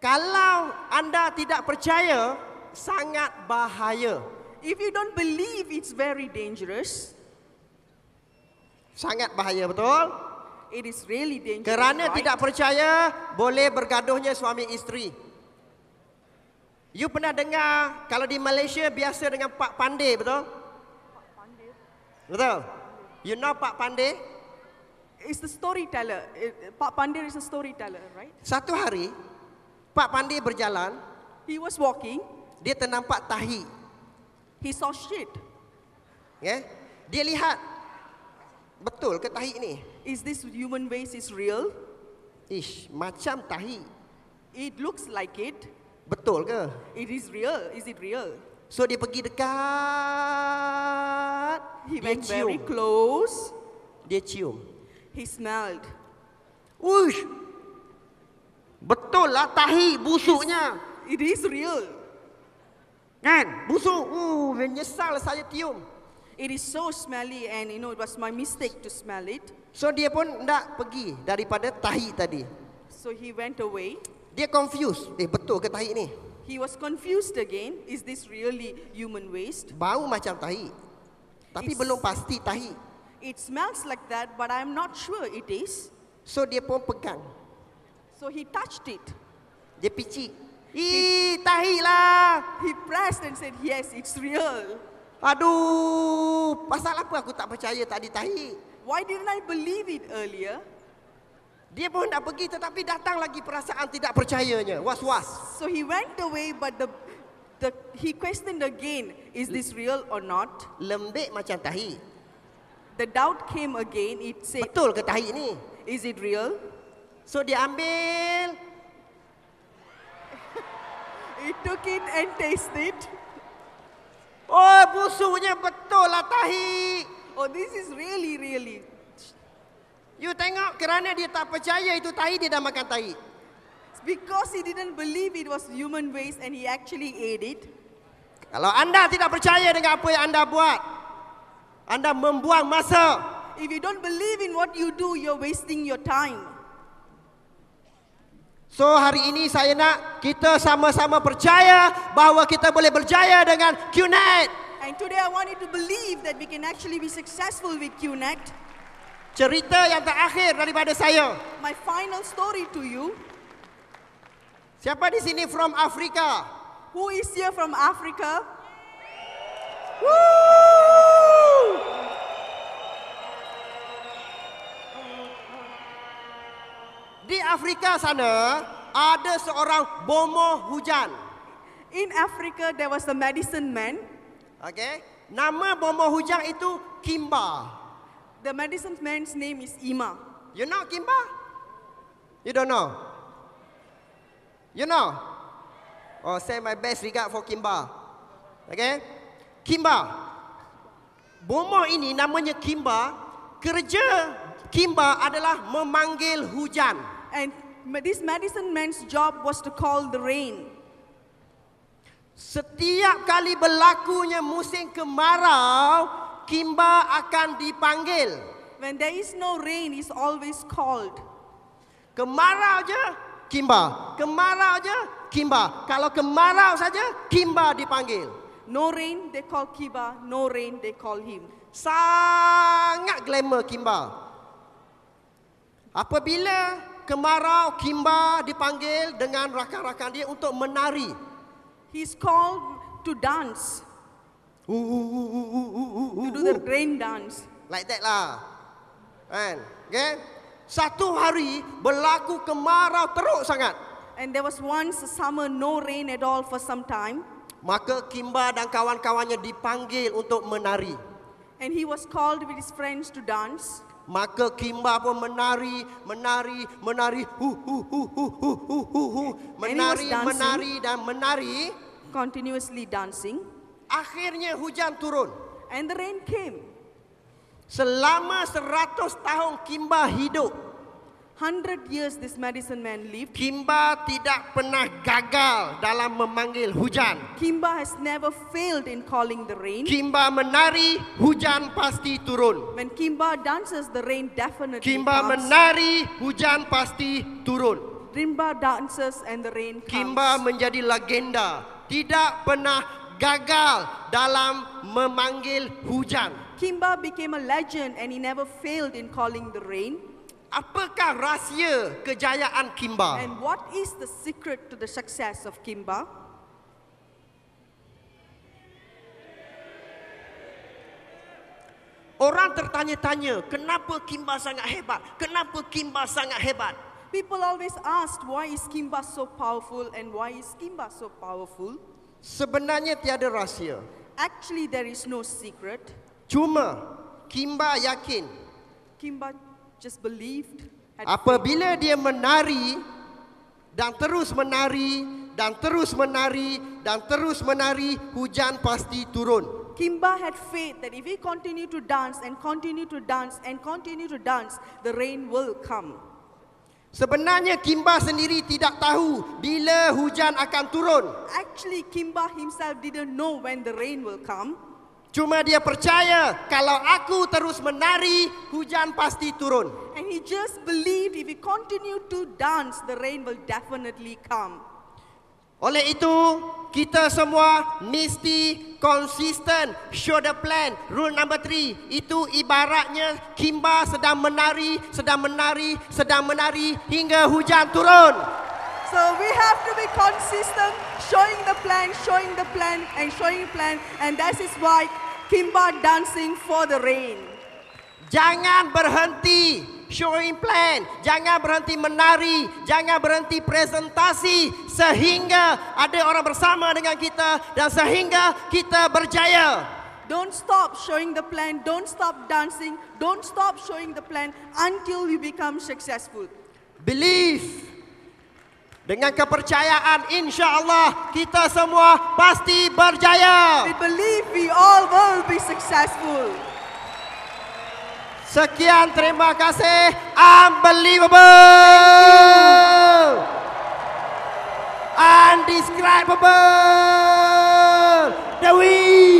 Kalau anda tidak percaya, sangat bahaya. If you don't believe, it's very dangerous. Sangat bahaya, betul? It is really dangerous. Kerana right? tidak percaya, boleh bergaduhnya suami isteri. You pernah dengar kalau di Malaysia biasa dengan Pak Pandai, betul? Pak Pandai. Betul. You know Pak Pandai? It's the storyteller. Eh, Pak Pandai is a storyteller, right? Satu hari, Pak Pandi berjalan. He was walking. Dia ternampak tahi. He saw shit. Yeah. Dia lihat betul ke tahi ini? Is this human waste is real? Ish, macam tahi. It looks like it. Betul ke? It is real. Is it real? So dia pergi dekat. He dia went cium. very close. Dia cium. He smelled. Ush, Betul lah tahi busuknya. It is real. Kan? Busuk. Uh, menyesal saya tium. It is so smelly and you know it was my mistake to smell it. So dia pun tak pergi daripada tahi tadi. So he went away. Dia confused. Eh betul ke tahi ni? He was confused again. Is this really human waste? Bau macam tahi. Tapi It's, belum pasti tahi. It smells like that but I'm not sure it is. So dia pun pegang. So he touched it. Dia pici. Hi, tahi lah. He pressed and said, yes, it's real. Aduh, pasal apa aku tak percaya tadi tahi? Why didn't I believe it earlier? Dia pun nak pergi tetapi datang lagi perasaan tidak percayanya. Was was. So he went away but the the he questioned again, is this real or not? Lembek macam tahi. The doubt came again. It said, Betul ke tahi ni? Is it real? So dia ambil. It took it and tasted. Oh busuknya betul lah tahi. Oh this is really really. You tengok kerana dia tak percaya itu tahi dia dah makan tahi. Because he didn't believe it was human waste and he actually ate it. Kalau anda tidak percaya dengan apa yang anda buat, anda membuang masa. If you don't believe in what you do, you're wasting your time. So hari ini saya nak kita sama-sama percaya bahawa kita boleh berjaya dengan QNet. And today I want you to believe that we can actually be successful with QNet. Cerita yang terakhir daripada saya. My final story to you. Siapa di sini from Africa? Who is here from Africa? Woo! Afrika sana ada seorang bomo hujan. In Africa there was a medicine man. Okay. Nama bomo hujan itu Kimba. The medicine man's name is Ima. You know Kimba? You don't know. You know? Oh, say my best regard for Kimba. Okay? Kimba. Bomo ini namanya Kimba. Kerja Kimba adalah memanggil hujan. And this medicine man's job was to call the rain. Setiap kali berlakunya musim kemarau, kimba akan dipanggil. When there is no rain, he's always called. Kemarau je, kimba. Kemarau je, kimba. Kalau kemarau saja, kimba dipanggil. No rain, they call kimba. No rain, they call him. Sangat glamour kimba. Apabila Kemarau Kimba dipanggil dengan rakan-rakan dia untuk menari. He's called to dance. Ooh, ooh, ooh, ooh, ooh, ooh, ooh. To do the rain dance. Like that lah. And, okay? Satu hari berlaku kemarau teruk sangat. And there was once a summer no rain at all for some time. Maka Kimba dan kawan-kawannya dipanggil untuk menari. And he was called with his friends to dance. Maka Kimba pun menari, menari, menari, hu hu hu hu hu hu hu hu, menari, dancing, menari dan menari. Continuously dancing. Akhirnya hujan turun. And the rain came. Selama seratus tahun Kimba hidup hundred years this medicine man lived. Kimba tidak pernah gagal dalam memanggil hujan. Kimba has never failed in calling the rain. Kimba menari, hujan pasti turun. When Kimba dances, the rain definitely Kimba comes. menari, hujan pasti turun. Kimba dances and the rain comes. Kimba menjadi legenda. Tidak pernah gagal dalam memanggil hujan. Kimba became a legend and he never failed in calling the rain. Apakah rahsia kejayaan Kimba? And what is the secret to the success of Kimba? Orang tertanya-tanya, kenapa Kimba sangat hebat? Kenapa Kimba sangat hebat? People always asked, why is Kimba so powerful and why is Kimba so powerful? Sebenarnya tiada rahsia. Actually, there is no secret. Cuma, Kimba yakin. Kimba just believed. Apabila dia menari dan terus menari dan terus menari dan terus menari, hujan pasti turun. Kimba had faith that if he continue to dance and continue to dance and continue to dance, the rain will come. Sebenarnya Kimba sendiri tidak tahu bila hujan akan turun. Actually, Kimba himself didn't know when the rain will come. Cuma dia percaya kalau aku terus menari, hujan pasti turun. And he just believed if he continued to dance, the rain will definitely come. Oleh itu, kita semua mesti konsisten show the plan. Rule number three, itu ibaratnya Kimba sedang menari, sedang menari, sedang menari hingga hujan turun. So we have to be consistent, showing the plan, showing the plan, and showing the plan. And that is why Kimba dancing for the rain. Jangan berhenti showing plan. Jangan berhenti menari. Jangan berhenti presentasi. Sehingga ada orang bersama dengan kita. Dan sehingga kita berjaya. Don't stop showing the plan. Don't stop dancing. Don't stop showing the plan until you become successful. Believe. Dengan kepercayaan insya Allah kita semua pasti berjaya. We believe we all will be successful. Sekian terima kasih. Unbelievable. Undescribable. The Wii.